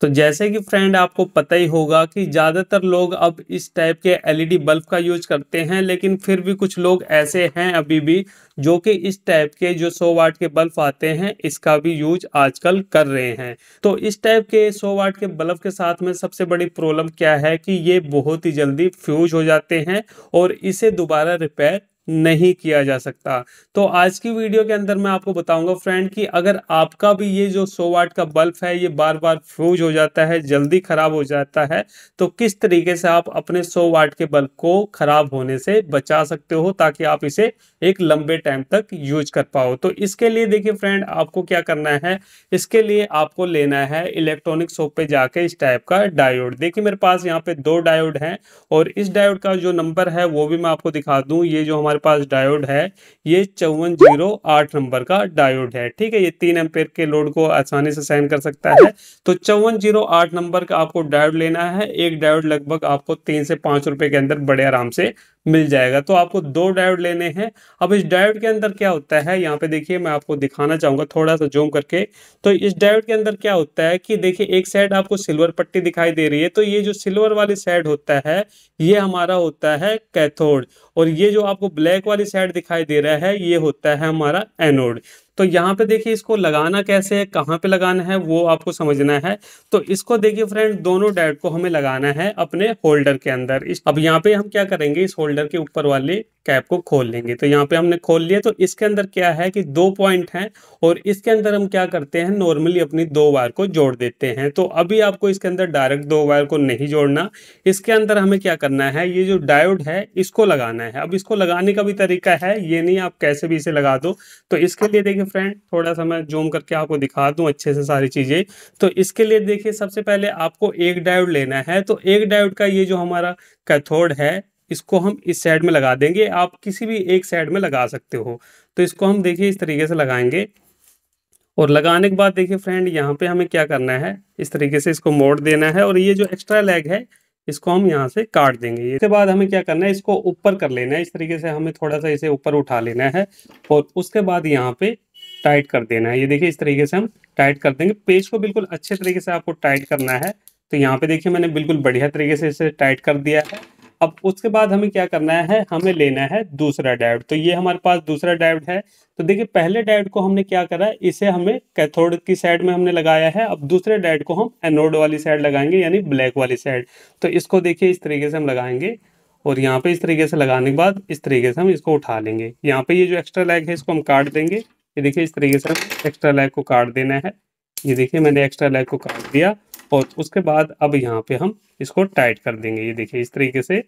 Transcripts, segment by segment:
तो जैसे कि फ्रेंड आपको पता ही होगा कि ज़्यादातर लोग अब इस टाइप के एलईडी बल्ब e का यूज करते हैं लेकिन फिर भी कुछ लोग ऐसे हैं अभी भी जो कि इस टाइप के जो 100 वाट के बल्ब आते हैं इसका भी यूज आजकल कर रहे हैं तो इस टाइप के 100 वाट के बल्ब के साथ में सबसे बड़ी प्रॉब्लम क्या है कि ये बहुत ही जल्दी फ्यूज हो जाते हैं और इसे दोबारा रिपेयर नहीं किया जा सकता तो आज की वीडियो के अंदर मैं आपको बताऊंगा फ्रेंड कि अगर आपका भी ये जो 100 वाट का बल्ब है ये बार बार फ्यूज हो जाता है जल्दी ख़राब हो जाता है तो किस तरीके से आप अपने 100 वाट के बल्ब को ख़राब होने से बचा सकते हो ताकि आप इसे एक लंबे टाइम तक यूज कर पाओ तो इसके लिए देखिए फ्रेंड आपको क्या करना है इसके लिए आपको लेना है इलेक्ट्रॉनिक शॉप पे जाके इस टाइप का डायोड देखिए मेरे पास यहाँ पे दो डायोड हैं और इस डायोड का जो नंबर है वो भी मैं आपको दिखा दूं ये जो हमारे हमारे पास डायोड है ये चौवन जीरो आठ नंबर का डायोड है ठीक है ये तीन एम्पेयर के लोड को आसानी से सहन कर सकता है तो चौवन जीरो आठ नंबर का आपको डायोड लेना है एक डायोड लगभग आपको तीन से पांच रुपए के अंदर बड़े आराम से मिल जाएगा तो आपको दो डायोड लेने हैं अब इस डायोड के अंदर क्या होता है यहाँ पे देखिए मैं आपको दिखाना चाहूंगा थोड़ा सा जूम करके तो इस डायोड के अंदर क्या होता है कि देखिए एक साइड आपको सिल्वर पट्टी दिखाई दे रही है तो ये जो सिल्वर वाली साइड होता है ये हमारा होता है कैथोड और ये जो आपको ब्लैक वाली साइड दिखाई दे रहा है ये होता है हमारा एनोड तो यहाँ पे देखिए इसको लगाना कैसे है कहाँ पे लगाना है वो आपको समझना है तो इसको देखिए फ्रेंड दोनों डैट को हमें लगाना है अपने होल्डर के अंदर अब यहाँ पे हम क्या करेंगे इस होल्डर के ऊपर वाले कैप को खोल लेंगे तो यहाँ पे हमने खोल लिया तो इसके अंदर क्या है कि दो पॉइंट हैं और इसके अंदर हम क्या करते हैं नॉर्मली अपनी दो वायर को जोड़ देते हैं तो अभी आपको इसके अंदर डायरेक्ट दो वायर को नहीं जोड़ना इसके अंदर हमें क्या करना है ये जो डायोड है इसको लगाना है अब इसको लगाने का भी तरीका है ये नहीं आप कैसे भी इसे लगा दो तो इसके लिए देखिए फ्रेंड थोड़ा सा मैं जूम करके आपको दिखा दूँ अच्छे से सारी चीज़ें तो इसके लिए देखिए सबसे पहले आपको एक डायोड लेना है तो एक डायोड का ये जो हमारा कैथोड है इसको हम इस साइड में लगा देंगे आप किसी भी एक साइड में लगा सकते हो तो इसको हम देखिए इस तरीके से लगाएंगे और लगाने के बाद देखिए फ्रेंड यहाँ पे हमें क्या करना है इस तरीके से इसको मोड़ देना है और ये जो एक्स्ट्रा लेग है इसको हम यहाँ से काट देंगे इसके बाद हमें क्या करना है इसको ऊपर कर लेना है इस तरीके से हमें थोड़ा सा इसे ऊपर उठा लेना है और उसके बाद यहाँ पे टाइट कर देना है ये देखिए इस तरीके से हम टाइट कर देंगे पेज को बिल्कुल अच्छे तरीके से आपको टाइट करना है तो यहाँ पे देखिए मैंने बिल्कुल बढ़िया तरीके से इसे टाइट कर दिया है अब उसके बाद हमें क्या करना है हमें लेना है दूसरा डायोड तो ये हमारे पास दूसरा डायोड है तो देखिए पहले डायोड को हमने क्या करा है इसे हमें कैथोड की साइड में हमने लगाया है अब दूसरे डायोड को हम एनोड वाली साइड लगाएंगे यानी ब्लैक वाली साइड तो इसको देखिए इस तरीके से हम लगाएंगे और यहाँ पे इस तरीके से लगाने के बाद इस तरीके से हम इसको उठा लेंगे यहाँ पे ये जो एक्स्ट्रा लैग है इसको हम काट देंगे ये देखिए इस तरीके से हम एक्स्ट्रा लैग को काट देना है ये देखिए मैंने एक्स्ट्रा लैग को काट दिया और उसके बाद अब यहाँ पे हम इसको टाइट कर देंगे ये देखिए इस तरीके से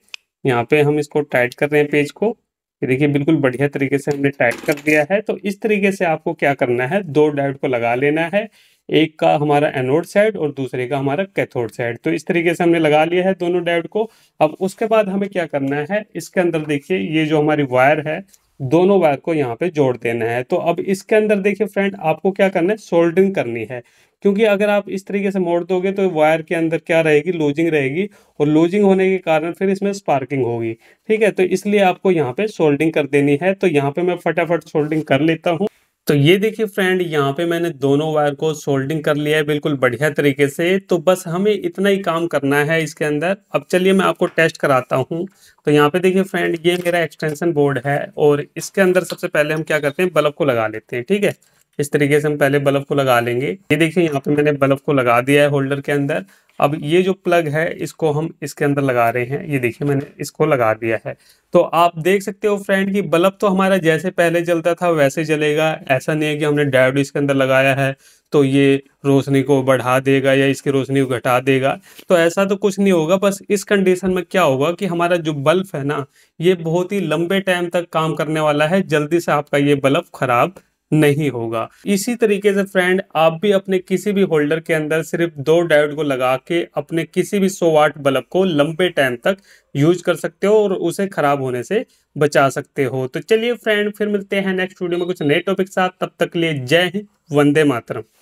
यहाँ पे हम इसको टाइट कर रहे हैं पेज को ये देखिए बिल्कुल बढ़िया तरीके से हमने टाइट कर दिया है तो इस तरीके से आपको क्या करना है दो डायोड को लगा लेना है एक का हमारा एनोड साइड और दूसरे का हमारा कैथोड साइड तो इस तरीके से हमने लगा लिया है दोनों डायोड को अब उसके बाद हमें क्या करना है इसके अंदर देखिए ये जो हमारी वायर है दोनों वायर को यहाँ पे जोड़ देना है तो अब इसके अंदर देखिए फ्रेंड आपको क्या करना है सोल्डरिंग करनी है क्योंकि अगर आप इस तरीके से मोड़ दोगे तो वायर के अंदर क्या रहेगी लूजिंग रहेगी और लूजिंग होने के कारण फिर इसमें स्पार्किंग होगी ठीक है तो इसलिए आपको यहाँ पे सोल्डिंग कर देनी है तो यहाँ पे मैं फटाफट सोल्डिंग कर लेता हूँ तो ये देखिए फ्रेंड यहाँ पे मैंने दोनों वायर को सोल्डिंग कर लिया है बिल्कुल बढ़िया तरीके से तो बस हमें इतना ही काम करना है इसके अंदर अब चलिए मैं आपको टेस्ट कराता हूँ तो यहाँ पे देखिए फ्रेंड ये मेरा एक्सटेंशन बोर्ड है और इसके अंदर सबसे पहले हम क्या करते हैं बल्ब को लगा लेते हैं ठीक है इस तरीके से हम पहले बल्ब को लगा लेंगे ये देखिए यहाँ पे मैंने बल्ब को लगा दिया है होल्डर के अंदर अब ये जो प्लग है इसको हम इसके अंदर लगा रहे हैं ये देखिए मैंने इसको लगा दिया है तो आप देख सकते हो फ्रेंड कि बल्ब तो हमारा जैसे पहले जलता था वैसे जलेगा ऐसा नहीं है कि हमने डायोड इसके अंदर लगाया है तो ये रोशनी को बढ़ा देगा या इसकी रोशनी को घटा देगा तो ऐसा तो कुछ नहीं होगा बस इस कंडीशन में क्या होगा कि हमारा जो बल्ब है ना ये बहुत ही लंबे टाइम तक काम करने वाला है जल्दी से आपका ये बल्ब खराब नहीं होगा इसी तरीके से फ्रेंड आप भी अपने किसी भी होल्डर के अंदर सिर्फ दो डायोड को लगा के अपने किसी भी सो वाट बल्ब को लंबे टाइम तक यूज कर सकते हो और उसे खराब होने से बचा सकते हो तो चलिए फ्रेंड फिर मिलते हैं नेक्स्ट वीडियो में कुछ नए टॉपिक साथ तब तक के लिए जय हिंद वंदे मातरम